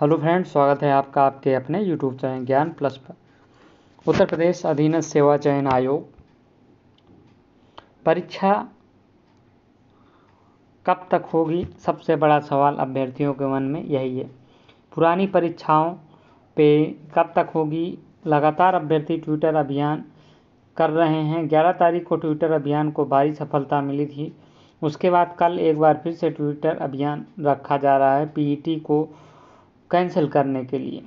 hello friend स्वागत है आपका आपके अपने यूट्यूब चैनल ज्ञान प्लस पर उत्तर प्रदेश अधीन सेवा चयन आयोग परीक्षा कब तक होगी सबसे बड़ा सवाल अभ्यर्थियों के मन में यही है पुरानी परीक्षाओं पे कब तक होगी लगातार अभ्यर्थी ट्विटर अभियान कर रहे हैं 11 तारीख को ट्विटर अभियान को भारी सफलता मिली थी उसके बाद कल एक बार फिर से ट्विटर अभियान रखा जा रहा है पीईटी को कैंसिल करने के लिए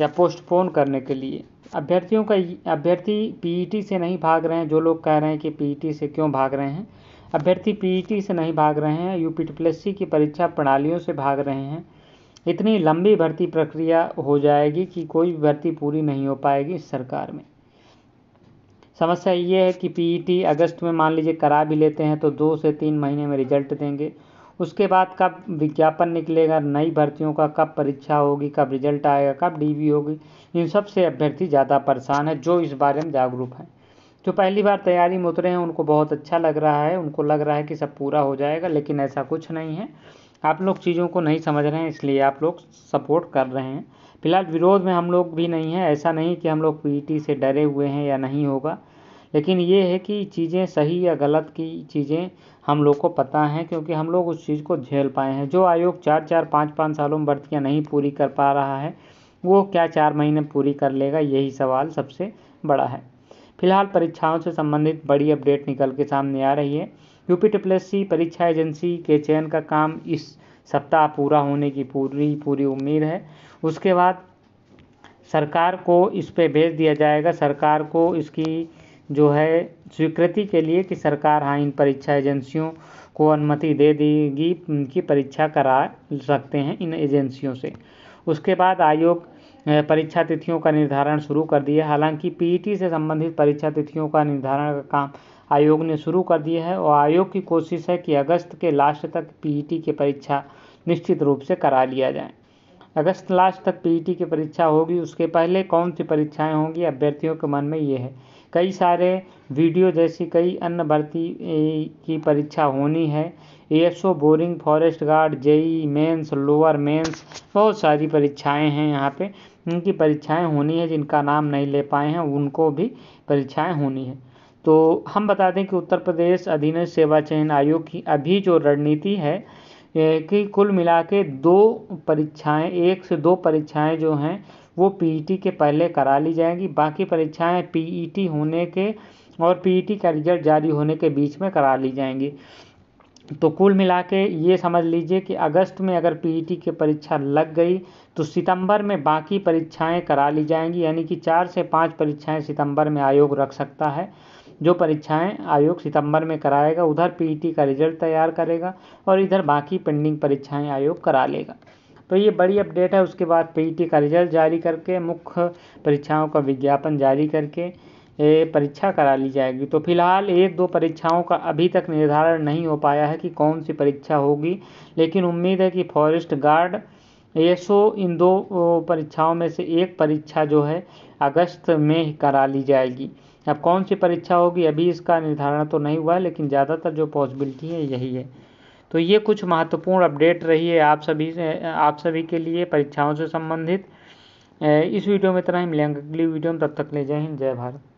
या पोस्टपोन करने के लिए अभ्यर्थियों का अभ्यर्थी पीईटी से नहीं भाग रहे हैं जो लोग कह रहे हैं कि पीईटी से क्यों भाग रहे हैं अभ्यर्थी पीईटी से नहीं भाग रहे हैं यू पी की परीक्षा प्रणालियों से भाग रहे हैं इतनी लंबी भर्ती प्रक्रिया हो जाएगी कि कोई भर्ती पूरी नहीं हो पाएगी इस सरकार में समस्या ये है कि पीईटी अगस्त में मान लीजिए करा भी लेते हैं तो दो से तीन महीने में रिजल्ट देंगे उसके बाद कब विज्ञापन निकलेगा नई भर्तियों का कब परीक्षा होगी कब रिजल्ट आएगा कब डी होगी इन सब से अभ्यर्थी ज़्यादा परेशान है जो इस बारे में जागरूक हैं जो पहली बार तैयारी में उतरे हैं उनको बहुत अच्छा लग रहा है उनको लग रहा है कि सब पूरा हो जाएगा लेकिन ऐसा कुछ नहीं है आप लोग चीज़ों को नहीं समझ रहे हैं इसलिए आप लोग सपोर्ट कर रहे हैं फिलहाल विरोध में हम लोग भी नहीं हैं ऐसा नहीं कि हम लोग पीईटी से डरे हुए हैं या नहीं होगा लेकिन ये है कि चीज़ें सही या गलत की चीज़ें हम लोग को पता है क्योंकि हम लोग उस चीज़ को झेल पाए हैं जो आयोग चार चार पाँच पाँच सालों में भर्तियाँ नहीं पूरी कर पा रहा है वो क्या चार महीने पूरी कर लेगा यही सवाल सबसे बड़ा है फिलहाल परीक्षाओं से संबंधित बड़ी अपडेट निकल के सामने आ रही है यूपी सी परीक्षा एजेंसी के चयन का काम इस सप्ताह पूरा होने की पूरी पूरी उम्मीद है उसके बाद सरकार को इस पे भेज दिया जाएगा सरकार को इसकी जो है स्वीकृति के लिए कि सरकार हाँ इन परीक्षा एजेंसियों को अनुमति दे देगी कि परीक्षा करा सकते हैं इन एजेंसियों से उसके बाद आयोग परीक्षा तिथियों का निर्धारण शुरू कर दिया हालांकि पीईटी से संबंधित परीक्षा तिथियों का निर्धारण का काम आयोग ने शुरू कर दिया है और आयोग की कोशिश है कि अगस्त के लास्ट तक पीईटी की परीक्षा निश्चित रूप से करा लिया जाए अगस्त लास्ट तक पीईटी की परीक्षा होगी उसके पहले कौन सी परीक्षाएं होंगी अभ्यर्थियों के मन में ये है कई सारे वीडियो जैसी कई अन्य भर्ती की परीक्षा होनी है एएसओ बोरिंग forest guard JE mains lower mains बहुत सारी परीक्षाएं हैं यहाँ पे इनकी परीक्षाएं होनी है जिनका नाम नहीं ले पाए हैं उनको भी परीक्षाएं होनी है तो हम बता दें कि उत्तर प्रदेश अधीन सेवा चयन आयोग की अभी जो रणनीति है कि कुल मिला के दो परीक्षाएँ एक से दो परीक्षाएँ जो हैं वो पीईटी e के पहले करा ली जाएंगी बाकी परीक्षाएं पीईटी e होने के और पीईटी e का रिजल्ट जारी होने के बीच में करा ली जाएंगी तो कुल मिला के ये समझ लीजिए कि अगस्त में अगर पीईटी की परीक्षा लग गई तो सितंबर में बाकी परीक्षाएं करा ली जाएंगी यानी कि चार से पाँच परीक्षाएं सितंबर में आयोग रख सकता है जो परीक्षाएं आयोग सितंबर में कराएगा उधर पीईटी का रिजल्ट तैयार करेगा और इधर बाकी पेंडिंग परीक्षाएं आयोग करा लेगा तो ये बड़ी अपडेट है उसके बाद पीटी e का रिजल्ट जारी करके मुख्य परीक्षाओं का विज्ञापन जारी करके परीक्षा करा ली जाएगी तो फिलहाल एक दो परीक्षाओं का अभी तक निर्धारण नहीं हो पाया है कि कौन सी परीक्षा होगी लेकिन उम्मीद है कि फॉरेस्ट गार्ड एसओ इन दो परीक्षाओं में से एक परीक्षा जो है अगस्त में करा ली जाएगी अब कौन सी परीक्षा होगी अभी इसका निर्धारण तो नहीं हुआ है लेकिन ज़्यादातर जो पॉसिबिलिटी है यही है तो ये कुछ महत्वपूर्ण अपडेट रही है आप सभी से आप सभी के लिए परीक्षाओं से संबंधित इस वीडियो में इतना ही मिलेंगे अगली वीडियो में तब तक ले जय हिंद जय भारत